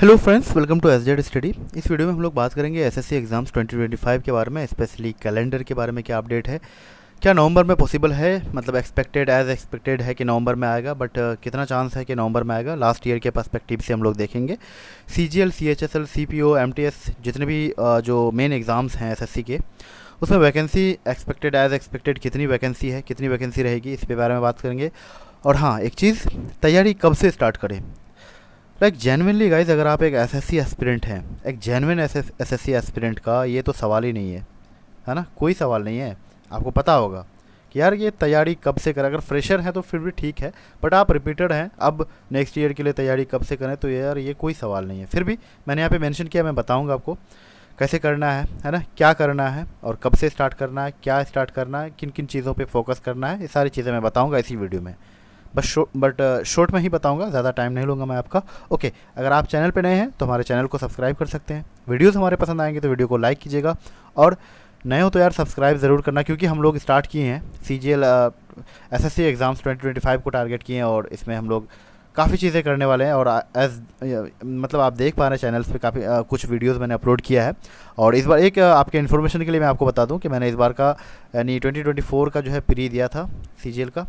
hello friends welcome to S Z study इस वीडियो में हम लोग बात करेंगे एसएससी एग्ज़ाम्स 2025 के बारे में स्पेशली कैलेंडर के बारे में क्या अपडेट है क्या नवंबर में पॉसिबल है मतलब एक्सपेक्टेड एज एक्सपेक्टेड है कि नवंबर में आएगा बट uh, कितना चांस है कि नवंबर में आएगा लास्ट ईयर के पर्सपेक्टिव से हम लोग देखेंगे C G L C H S L C P O M T S जितने भी uh, जो मेन एग्ज़ाम्स हैं एस एस सी के उसमें वैकेंसी एक्सपेक्टेड एज एक्सपेक्टेड कितनी वैकेंसी है कितनी वैकेंसी रहेगी इसके बारे में बात करेंगे और हाँ एक चीज़ तैयारी कब से स्टार्ट करें लाइक जेनविनली गाइज अगर आप एक एस एस सी एस्पिरेंट हैं एक जेनविन सी एस्पिरेंट का ये तो सवाल ही नहीं है है ना कोई सवाल नहीं है आपको पता होगा कि यार ये तैयारी कब से करें अगर फ्रेशर हैं तो फिर भी ठीक है बट आप रिपीटेड हैं अब नेक्स्ट ईयर के लिए तैयारी कब से करें तो यार ये कोई सवाल नहीं है फिर भी मैंने यहाँ पे मेंशन किया मैं बताऊँगा आपको कैसे करना है है ना क्या करना है और कब से स्टार्ट करना है क्या स्टार्ट करना है किन किन चीज़ों पे फोकस करना है ये सारी चीज़ें मैं बताऊँगा इसी वीडियो में बस शो, बट शॉर्ट में ही बताऊंगा ज़्यादा टाइम नहीं लूँगा मैं आपका ओके अगर आप चैनल पर नए हैं तो हमारे चैनल को सब्सक्राइब कर सकते हैं वीडियोज़ हमारे पसंद आएंगे तो वीडियो को लाइक कीजिएगा और नए हो तो यार सब्सक्राइब ज़रूर करना क्योंकि हम लोग स्टार्ट किए हैं C G L S S C exams twenty twenty five को टारगेट किए हैं और इसमें हम लोग काफ़ी चीज़ें करने वाले हैं और एज मतलब आप देख पा रहे हैं चैनल्स पे काफ़ी कुछ वीडियोस मैंने अपलोड किया है और इस बार एक आपके इन्फॉर्मेशन के लिए मैं आपको बता दूं कि मैंने इस बार का यानी 2024 का जो है प्री दिया था सी का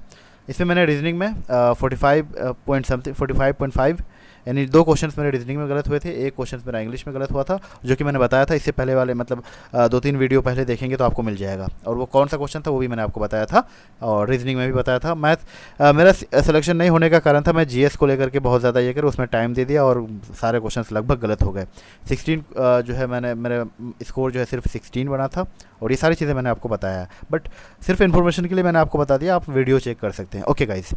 इसमें मैंने रीजनिंग में forty five point something forty five point five यानी दो क्वेश्चन मेरे रीजनिंग में गलत हुए थे एक क्वेश्चन मेरा इंग्लिश में गलत हुआ था जो कि मैंने बताया था इससे पहले वाले मतलब दो तीन वीडियो पहले देखेंगे तो आपको मिल जाएगा और वो कौन सा क्वेश्चन था वो भी मैंने आपको बताया था और रीजनिंग में भी बताया था मैथ मेरा सिलेक्शन नहीं होने का कारण था मैं जी को लेकर के बहुत ज़्यादा ये कर उसमें टाइम दे दिया और सारे क्वेश्चन लगभग गलत हो गए सिक्सटीन जो है मैंने मेरा स्कोर जो है सिर्फ सिक्सटीन बना था और ये सारी चीज़ें मैंने आपको बताया बट सिर्फ इन्फॉर्मेशन के लिए मैंने आपको बता दिया आप वीडियो चेक कर सकते हैं ओके गाइज़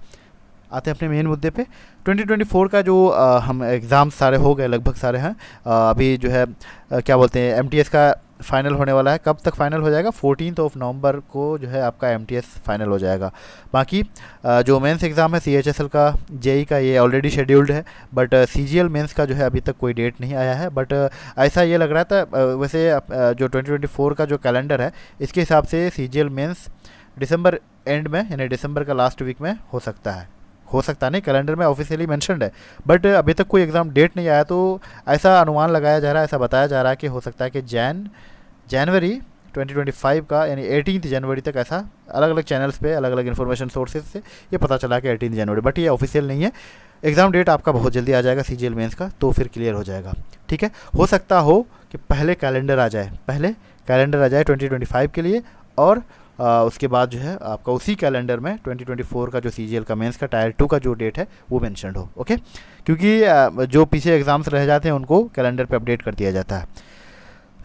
आते हैं अपने मेन मुद्दे पे 2024 का जो आ, हम एग्ज़ाम सारे हो गए लगभग सारे हैं अभी जो है आ, क्या बोलते हैं एम का फाइनल होने वाला है कब तक फाइनल हो जाएगा फोर्टीन ऑफ नवंबर को जो है आपका एम फाइनल हो जाएगा बाकी जो मेंस एग्ज़ाम है सी का जेई e का ये ऑलरेडी शेड्यूल्ड है बट सी जी मेंस का जो है अभी तक कोई डेट नहीं आया है बट ऐसा ये लग रहा था वैसे जो 2024 का जो कैलेंडर है इसके हिसाब से सी जी दिसंबर एंड में यानी दिसंबर का लास्ट वीक में हो सकता है हो सकता नहीं कैलेंडर में ऑफिशियली मैंशनड है बट अभी तक कोई एग्ज़ाम डेट नहीं आया तो ऐसा अनुमान लगाया जा रहा है ऐसा बताया जा रहा है कि हो सकता है कि जैन जनवरी 2025 का यानी एटीन जनवरी तक ऐसा अलग अलग चैनल्स पे अलग अलग इन्फॉर्मेशन सोर्सेज से ये पता चला कि एटीन जनवरी बट ये ऑफिशियल नहीं है एग्ज़ाम डेट आपका बहुत जल्दी आ जाएगा सी जी मेंस का तो फिर क्लियर हो जाएगा ठीक है हो सकता हो कि पहले कैलेंडर आ जाए पहले कैलेंडर आ जाए 2025 के लिए और आ, उसके बाद जो है आपका उसी कैलेंडर में 2024 का जो सी जी का मेंस का टायर टू का जो डेट है वो मैंशन हो ओके क्योंकि जो पीछे एग्ज़ाम्स रह जाते हैं उनको कैलेंडर पर अपडेट कर दिया जाता है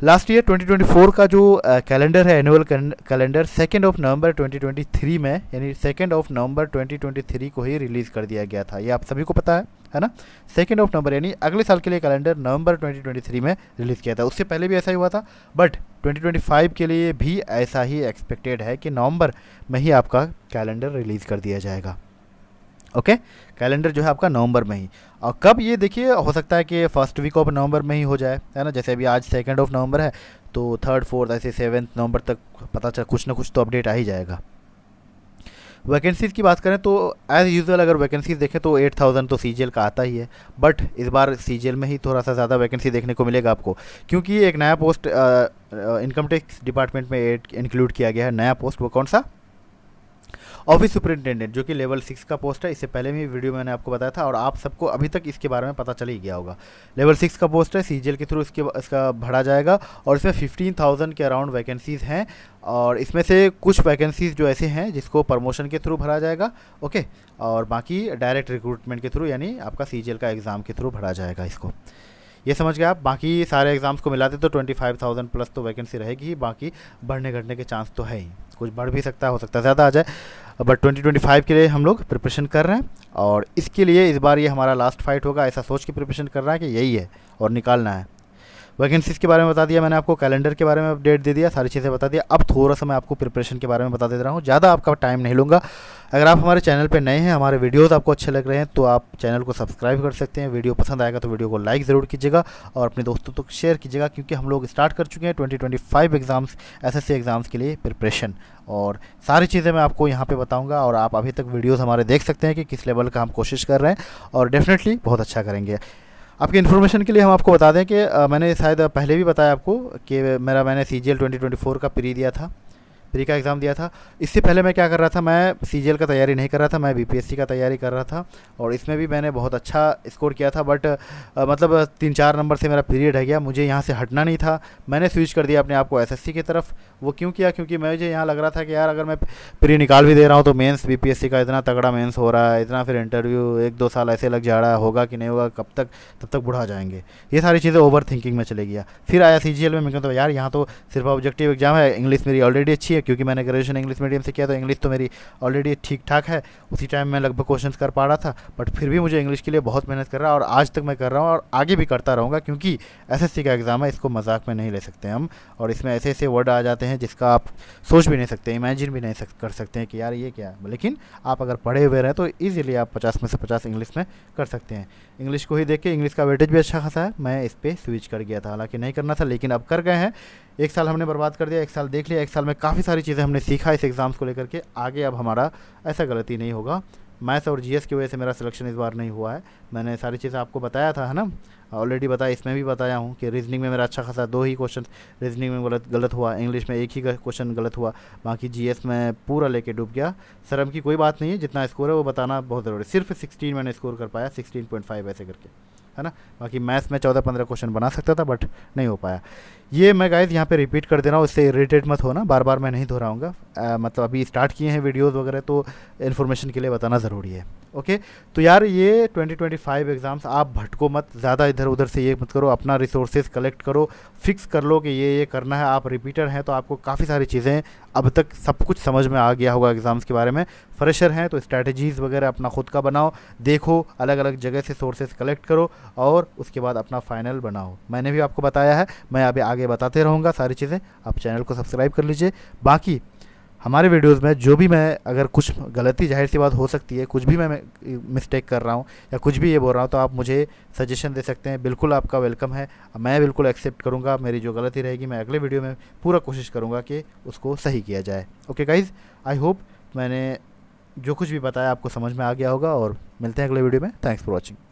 लास्ट ईयर 2024 का जो कैलेंडर है annual calendar second of November 2023 में यानी सेकेंड ऑफ नवंबर 2023 को ही रिलीज़ कर दिया गया था ये आप सभी को पता है है ना सेकेंड ऑफ नवंबर यानी अगले साल के लिए कैलेंडर नवंबर 2023 में रिलीज़ किया था उससे पहले भी ऐसा ही हुआ था बट 2025 के लिए भी ऐसा ही एक्सपेक्टेड है कि नवंबर में ही आपका कैलेंडर रिलीज़ कर दिया जाएगा ओके कैलेंडर जो है आपका नवंबर में ही और कब ये देखिए हो सकता है कि फर्स्ट वीक ऑफ नवंबर में ही हो जाए है ना जैसे अभी आज सेकेंड ऑफ नवंबर है तो थर्ड फोर्थ ऐसे सेवन्थ नवंबर तक पता चल कुछ ना कुछ तो अपडेट आ ही जाएगा वैकेंसीज़ की बात करें तो एज़ यूजल अगर वैकेंसीज़ देखें तो 8000 तो सी का आता ही है बट इस बार सी में ही थोड़ा सा ज़्यादा वैकेंसी देखने को मिलेगा आपको क्योंकि एक नया पोस्ट इनकम टैक्स डिपार्टमेंट में इंक्लूड किया गया है नया पोस्ट वो कौन सा ऑफिस सुपरिटेंडेंट जो कि लेवल सिक्स का पोस्ट है इससे पहले भी वीडियो मैंने आपको बताया था और आप सबको अभी तक इसके बारे में पता चल ही गया होगा लेवल सिक्स का पोस्ट है सी के थ्रू इसके इसका भरा जाएगा और इसमें फिफ्टीन थाउजेंड के अराउंड वैकेंसीज़ हैं और इसमें से कुछ वैकेंसीज़ जो ऐसे हैं जिसको प्रमोशन के थ्रू भरा जाएगा ओके और बाकी डायरेक्ट रिक्रूटमेंट के थ्रू यानी आपका सी का एग्ज़ाम के थ्रू भरा जाएगा इसको ये समझ गए आप बाकी सारे एग्ज़ाम्स को मिलाते तो ट्वेंटी फाइव थाउजेंड प्लस तो वैकेंसी रहेगी ही बाकी बढ़ने घटने के चांस तो है ही कुछ बढ़ भी सकता है हो सकता है ज़्यादा आ जाए बट ट्वेंटी ट्वेंटी फाइव के लिए हम लोग प्रिपरेशन कर रहे हैं और इसके लिए इस बार ये हमारा लास्ट फाइट होगा ऐसा सोच के प्रिपरेशन कर रहा है कि यही है और निकालना है वैकेंसीज के बारे में बता दिया मैंने आपको कैलेंडर के बारे में अपडेट दे दिया सारी चीज़ें बता दिया अब थोड़ा सा मैं आपको प्रिपरेशन के बारे में बता दे रहा हूँ ज़्यादा आपका टाइम नहीं लूँगा अगर आप हमारे चैनल पर नए हैं हमारे वीडियोज़ आपको अच्छे लग रहे हैं तो आप चैनल को सब्सक्राइब कर सकते हैं वीडियो पसंद आएगा तो वीडियो को लाइक ज़रूर कीजिएगा और अपने दोस्तों तक शेयर कीजिएगा क्योंकि हम लोग स्टार्ट कर चुके हैं twenty twenty five exams S exams के लिए प्रिपरेशन और सारी चीज़ें मैं आपको यहाँ पर बताऊँगा और आप अभी तक वीडियोज़ हमारे देख सकते हैं कि किस लेवल का हम कोशिश कर रहे हैं और डेफिनेटली बहुत अच्छा करेंगे आपके इन्फॉर्मेशन के लिए हम आपको बता दें कि मैंने शायद पहले भी बताया आपको कि मेरा मैंने C G L twenty twenty four का प्री दिया था प्री का एग्ज़ाम दिया था इससे पहले मैं क्या कर रहा था मैं सी का तैयारी नहीं कर रहा था मैं बीपीएससी का तैयारी कर रहा था और इसमें भी मैंने बहुत अच्छा स्कोर किया था बट मतलब तीन चार नंबर से मेरा पीरियड है गया मुझे यहाँ से हटना नहीं था मैंने स्विच कर दिया अपने आप को एस की तरफ वो क्यों किया क्योंकि मुझे यहाँ लग रहा था कि यार अगर मैं प्री निकाल भी दे रहा हूँ तो मेन्स बी का इतना तगड़ा मेन्स हो रहा है इतना फिर इंटरव्यू एक दो साल ऐसे लग जा रहा है होगा कि नहीं होगा कब तक तब तक बुढ़ा जाएंगे ये सारी चीज़ें ओवर थिंकिंग में चले गया फिर आया सी में मैं कहता तो यार यहाँ तो सिर्फ ऑब्जेक्टिव एग्जाम है इंग्लिश मेरी ऑलरेडी अच्छी है है क्योंकि मैंने ग्रेजुएशन इंग्लिश मीडियम से किया तो इंग्लिश तो मेरी ऑलरेडी ठीक ठाक है उसी टाइम मैं लगभग क्वेश्चन कर पा रहा था बट फिर भी मुझे इंग्लिश के लिए बहुत मेहनत कर रहा और आज तक मैं कर रहा हूँ और आगे भी करता रहूँगा क्योंकि एस का एग्ज़ाम है इसको मजाक में नहीं ले सकते हम और इसमें ऐसे ऐसे वर्ड आ जाते हैं जिसका आप सोच भी नहीं सकते इमेजिन भी नहीं कर सकते हैं कि यार ये क्या लेकिन आप अगर पढ़े हुए रहें तो ईजिली आप पचास में से पचास इंग्लिश में कर सकते हैं इंग्लिश को ही देख के इंग्लिश का वेटेज भी अच्छा खासा है मैं इस पर स्विच कर गया था हालांकि नहीं करना था लेकिन अब कर गए हैं एक साल हमने बर्बाद कर दिया एक साल देख लिया एक साल में काफ़ी सारी चीज़ें हमने सीखा इस एग्ज़ाम्स को लेकर के आगे अब हमारा ऐसा गलती नहीं होगा मैथ्स और जीएस की वजह से मेरा सिलेक्शन इस बार नहीं हुआ है मैंने सारी चीज़ें आपको बताया था है ना ऑलरेडी बताया इसमें भी बताया हूँ कि रीजनिंग में मेरा अच्छा खासा दो ही क्वेश्चन रीजनिंग में गलत गलत हुआ इंग्लिश में एक ही क्वेश्चन गलत हुआ बाकी जीएस में पूरा लेके डूब गया शर्म की कोई बात नहीं है जितना स्कोर है वो बताना बहुत ज़रूरी सिर्फ सिक्सटीन मैंने स्कोर कर पाया सिक्सटीन पॉइंट फाइव ऐसे करके है ना बाकी मैथ्स में चौदह पंद्रह क्वेश्चन बना सकता था बट नहीं हो पाया ये मैं गाइज यहाँ पे रिपीट कर दे रहा हूँ इससे इरीटेट मत होना बार बार मैं नहीं दोहराऊँगा मतलब अभी स्टार्ट किए हैं वीडियोज़ वगैरह तो इन्फॉर्मेशन के लिए बताना ज़रूरी है ओके तो यार ये 2025 एग्ज़ाम्स आप भटको मत ज़्यादा इधर उधर से ये मत करो अपना रिसोर्सेज कलेक्ट करो फिक्स कर लो कि ये ये करना है आप रिपीटर हैं तो आपको काफ़ी सारी चीज़ें अब तक सब कुछ समझ में आ गया होगा एग्ज़ाम्स के बारे में फ्रेशर हैं तो स्ट्रैटेजीज़ वगैरह अपना खुद का बनाओ देखो अलग अलग जगह से सोर्सेज कलेक्ट करो और उसके बाद अपना फाइनल बनाओ मैंने भी आपको बताया है मैं अभी आगे बताते रहूँगा सारी चीज़ें आप चैनल को सब्सक्राइब कर लीजिए बाकी हमारे वीडियोस में जो भी मैं अगर कुछ गलती जाहिर सी बात हो सकती है कुछ भी मैं मिस्टेक कर रहा हूँ या कुछ भी ये बोल रहा हूँ तो आप मुझे सजेशन दे सकते हैं बिल्कुल आपका वेलकम है मैं बिल्कुल एक्सेप्ट करूँगा मेरी जो गलती रहेगी मैं अगले वीडियो में पूरा कोशिश करूँगा कि उसको सही किया जाए ओके गाइज़ आई होप मैंने जो कुछ भी बताया आपको समझ में आ गया होगा और मिलते हैं अगले वीडियो में थैंक्स फॉर वॉचिंग